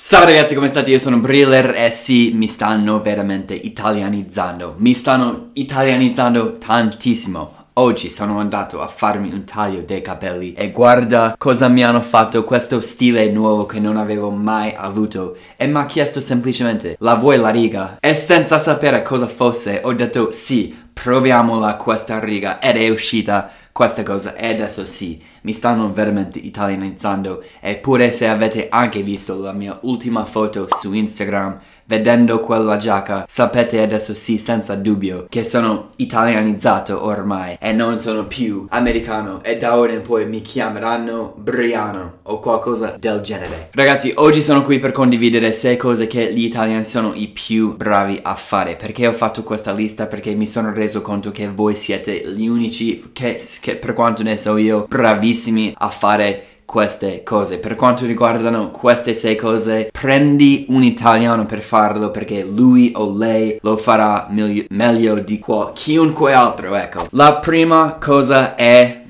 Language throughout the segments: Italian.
Salve ragazzi, come state? Io sono Briller e sì, mi stanno veramente italianizzando. Mi stanno italianizzando tantissimo. Oggi sono andato a farmi un taglio dei capelli e guarda cosa mi hanno fatto questo stile nuovo che non avevo mai avuto e mi ha chiesto semplicemente la vuoi la riga? E senza sapere cosa fosse ho detto sì, proviamola questa riga ed è uscita questa cosa e adesso sì, mi stanno veramente italianizzando eppure se avete anche visto la mia ultima foto su Instagram vedendo quella giacca sapete adesso sì senza dubbio che sono italianizzato ormai e non sono più americano e da ora in poi mi chiameranno Briano o qualcosa del genere. Ragazzi oggi sono qui per condividere 6 cose che gli italiani sono i più bravi a fare perché ho fatto questa lista perché mi sono reso conto che voi siete gli unici che, che per quanto ne so io bravissimi a fare queste cose. Per quanto riguardano queste sei cose, prendi un italiano per farlo perché lui o lei lo farà meglio, meglio di qua, chiunque altro, ecco. La prima cosa è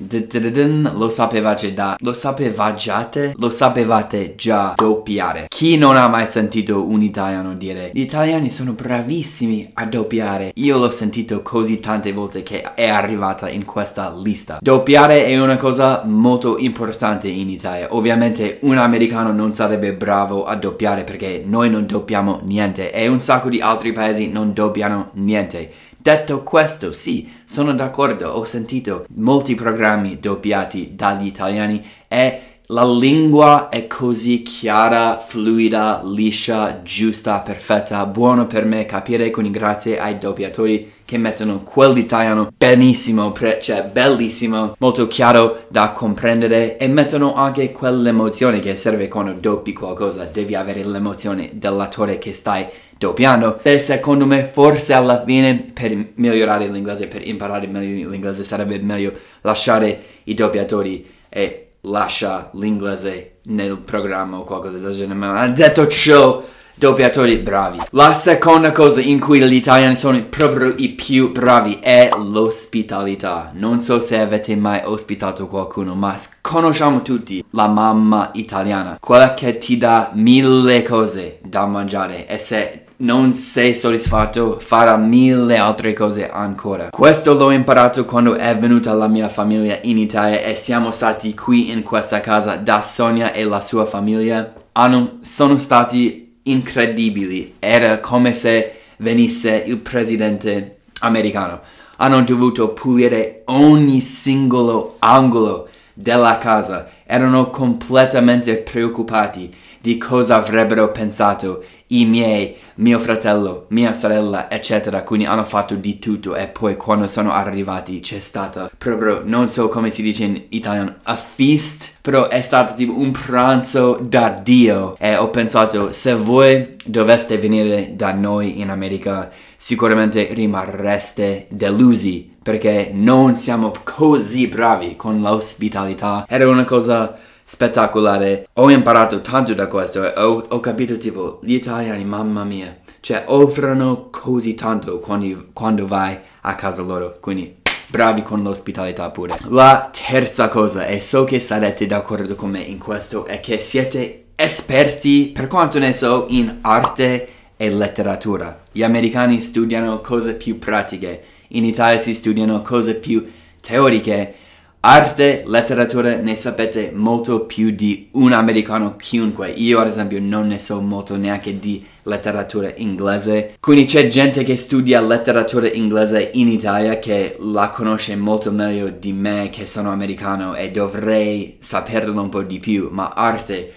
lo sapevate già, lo sapevate, lo sapevate già doppiare. Chi non ha mai sentito un italiano dire gli italiani sono bravissimi a doppiare? Io l'ho sentito così tante volte che è arrivata in questa lista. Doppiare è una cosa molto importante in in Italia. Ovviamente un americano non sarebbe bravo a doppiare perché noi non doppiamo niente e un sacco di altri paesi non doppiano niente. Detto questo, sì, sono d'accordo, ho sentito molti programmi doppiati dagli italiani e la lingua è così chiara, fluida, liscia, giusta, perfetta, buono per me capire, quindi grazie ai doppiatori che mettono quell'italiano benissimo, pre- cioè bellissimo, molto chiaro da comprendere e mettono anche quell'emozione che serve quando doppi qualcosa, devi avere l'emozione dell'attore che stai doppiando e secondo me forse alla fine per migliorare l'inglese, per imparare meglio l'inglese sarebbe meglio lasciare i doppiatori e lasciare l'inglese nel programma o qualcosa del genere, ma detto ciò doppiatori bravi. La seconda cosa in cui gli italiani sono proprio i più bravi è l'ospitalità. Non so se avete mai ospitato qualcuno, ma conosciamo tutti la mamma italiana, quella che ti dà mille cose da mangiare e se non sei soddisfatto, farà mille altre cose ancora. Questo l'ho imparato quando è venuta la mia famiglia in Italia e siamo stati qui in questa casa da Sonia e la sua famiglia. Hanno, ah, sono stati incredibili, era come se venisse il presidente americano. Hanno dovuto pulire ogni singolo angolo della casa erano completamente preoccupati di cosa avrebbero pensato i miei, mio fratello, mia sorella, eccetera. Quindi hanno fatto di tutto e poi quando sono arrivati c'è stata proprio, non so come si dice in italiano, a feast, però è stato tipo un pranzo da Dio e ho pensato se voi doveste venire da noi in America sicuramente rimarreste delusi perché non siamo così bravi con l'ospitalità. Era una cosa spettacolare. Ho imparato tanto da questo. Ho, ho capito tipo, gli italiani, mamma mia, cioè offrono così tanto quando, quando vai a casa loro. Quindi bravi con l'ospitalità pure. La terza cosa, e so che sarete d'accordo con me in questo, è che siete esperti, per quanto ne so, in arte e letteratura. Gli americani studiano cose più pratiche in Italia si studiano cose più teoriche, arte, letteratura ne sapete molto più di un americano chiunque. Io ad esempio non ne so molto neanche di letteratura inglese. Quindi c'è gente che studia letteratura inglese in Italia che la conosce molto meglio di me che sono americano e dovrei saperlo un po' di più, ma arte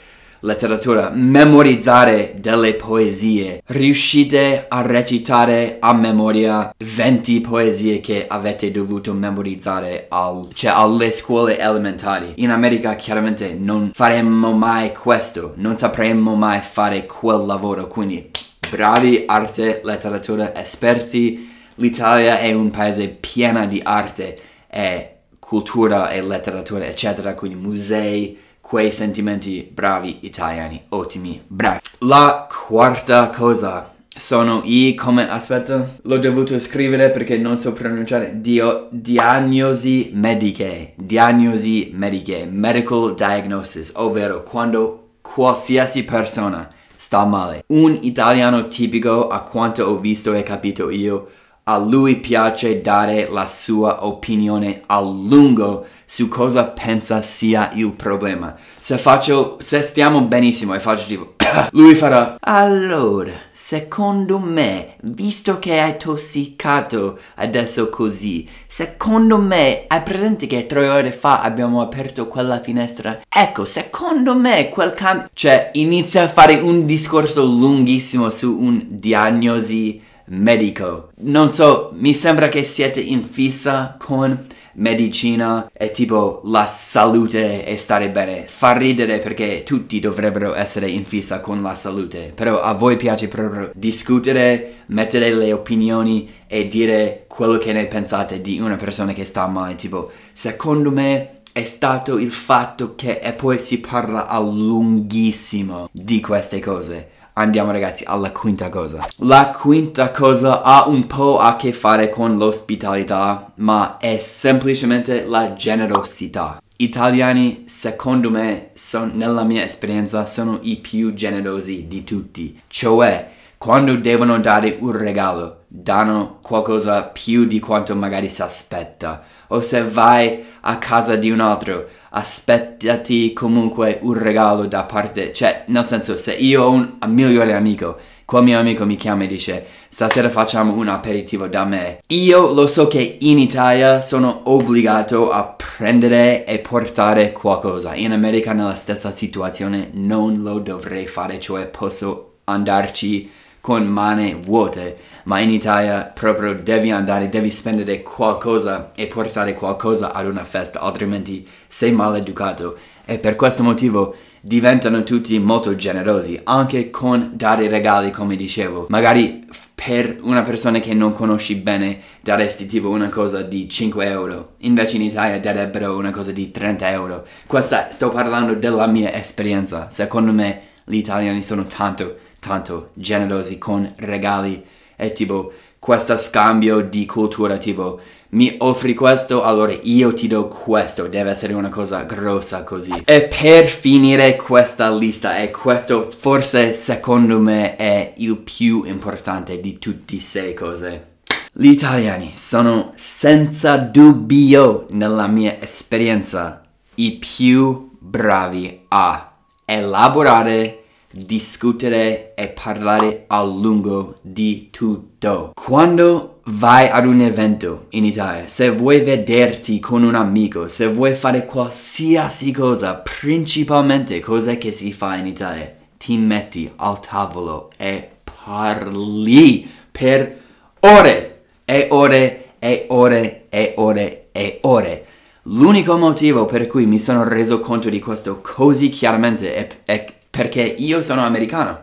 letteratura, memorizzare delle poesie. Riuscite a recitare a memoria 20 poesie che avete dovuto memorizzare al, cioè alle scuole elementari. In America chiaramente non faremmo mai questo, non sapremmo mai fare quel lavoro, quindi bravi arte, letteratura, esperti. L'Italia è un paese pieno di arte e cultura e letteratura, eccetera, quindi musei, quei sentimenti bravi italiani, ottimi, bravi. La quarta cosa sono i, come aspetta, l'ho dovuto scrivere perché non so pronunciare, dio, diagnosi mediche, diagnosi mediche, medical diagnosis, ovvero quando qualsiasi persona sta male. Un italiano tipico, a quanto ho visto e capito io, a lui piace dare la sua opinione a lungo su cosa pensa sia il problema. Se faccio, se stiamo benissimo e faccio tipo, lui farà, allora, secondo me, visto che hai tossicato adesso così, secondo me, hai presente che tre ore fa abbiamo aperto quella finestra? Ecco, secondo me quel cambio... Cioè, inizia a fare un discorso lunghissimo su un diagnosi medico. Non so, mi sembra che siete in fissa con medicina e tipo la salute e stare bene. Fa ridere perché tutti dovrebbero essere in fissa con la salute, però a voi piace proprio discutere, mettere le opinioni e dire quello che ne pensate di una persona che sta male, tipo secondo me è stato il fatto che e poi si parla a lunghissimo di queste cose. Andiamo ragazzi alla quinta cosa. La quinta cosa ha un po' a che fare con l'ospitalità, ma è semplicemente la generosità italiani, secondo me, son, nella mia esperienza, sono i più generosi di tutti. Cioè, quando devono dare un regalo, danno qualcosa più di quanto magari si aspetta o se vai a casa di un altro, aspettati comunque un regalo da parte, cioè nel senso se io ho un, migliore amico, quel mio amico mi chiama e dice stasera facciamo un aperitivo da me, io lo so che in Italia sono obbligato a prendere e portare qualcosa, in America nella stessa situazione non lo dovrei fare, cioè posso andarci con mani vuote ma in Italia proprio devi andare, devi spendere qualcosa e portare qualcosa ad una festa, altrimenti sei maleducato e per questo motivo diventano tutti molto generosi, anche con dare regali come dicevo. Magari per una persona che non conosci bene daresti tipo una cosa di 5 euro, invece in Italia darebbero una cosa di 30 euro. Questa sto parlando della mia esperienza, secondo me gli italiani sono tanto, tanto generosi con regali è tipo questo scambio di cultura, tipo mi offri questo, allora io ti do questo, deve essere una cosa grossa così. E per finire questa lista, e questo forse secondo me è il più importante di tutte sei cose. Gli italiani sono senza dubbio, nella mia esperienza, i più bravi a elaborare discutere e parlare a lungo di tutto. Quando vai ad un evento in Italia, se vuoi vederti con un amico, se vuoi fare qualsiasi cosa, principalmente cose che si fa in Italia, ti metti al tavolo e parli per ore e ore e ore e ore e ore. L'unico motivo per cui mi sono reso conto di questo così chiaramente è, è perché io sono americano.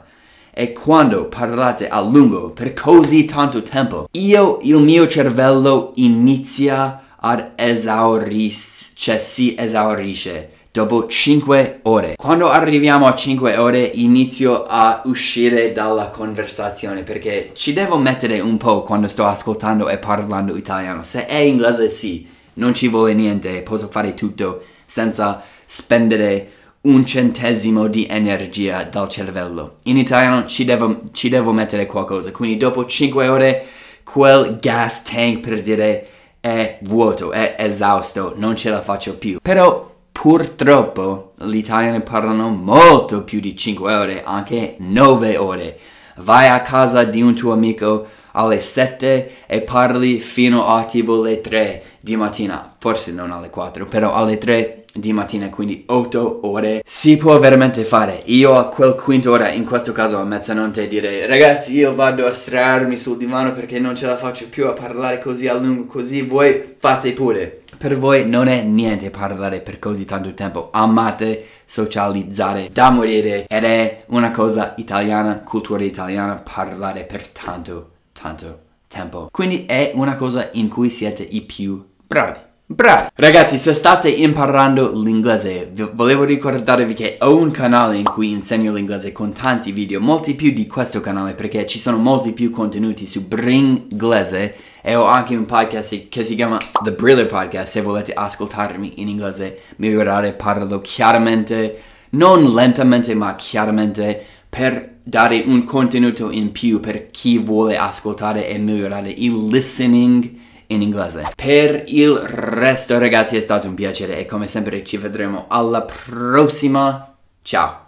E quando parlate a lungo, per così tanto tempo, io, il mio cervello inizia ad esaurirsi, cioè si esaurisce dopo 5 ore. Quando arriviamo a 5 ore inizio a uscire dalla conversazione perché ci devo mettere un po' quando sto ascoltando e parlando italiano. Se è inglese sì, non ci vuole niente, posso fare tutto senza spendere un centesimo di energia dal cervello. In italiano ci devo, ci devo mettere qualcosa, quindi dopo 5 ore quel gas tank per dire è vuoto, è esausto, non ce la faccio più. Però purtroppo gli italiani parlano molto più di 5 ore, anche 9 ore. Vai a casa di un tuo amico, alle 7 e parli fino a tipo le 3 di mattina, forse non alle 4, però alle 3 di mattina, quindi 8 ore, si può veramente fare. Io a quel quinto ora, in questo caso a mezzanotte, direi ragazzi io vado a strarmi sul divano perché non ce la faccio più a parlare così a lungo, così voi fate pure. Per voi non è niente parlare per così tanto tempo, amate socializzare da morire ed è una cosa italiana, cultura italiana, parlare per tanto tempo tanto tempo. Quindi è una cosa in cui siete i più bravi. Bravi! Ragazzi, se state imparando l'inglese, volevo ricordarvi che ho un canale in cui insegno l'inglese con tanti video, molti più di questo canale perché ci sono molti più contenuti su Bringlese e ho anche un podcast che si chiama The Briller Podcast se volete ascoltarmi in inglese, migliorare, parlo chiaramente, non lentamente ma chiaramente per dare un contenuto in più per chi vuole ascoltare e migliorare il listening in inglese. Per il resto ragazzi è stato un piacere e come sempre ci vedremo alla prossima. Ciao.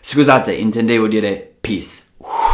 Scusate, intendevo dire peace.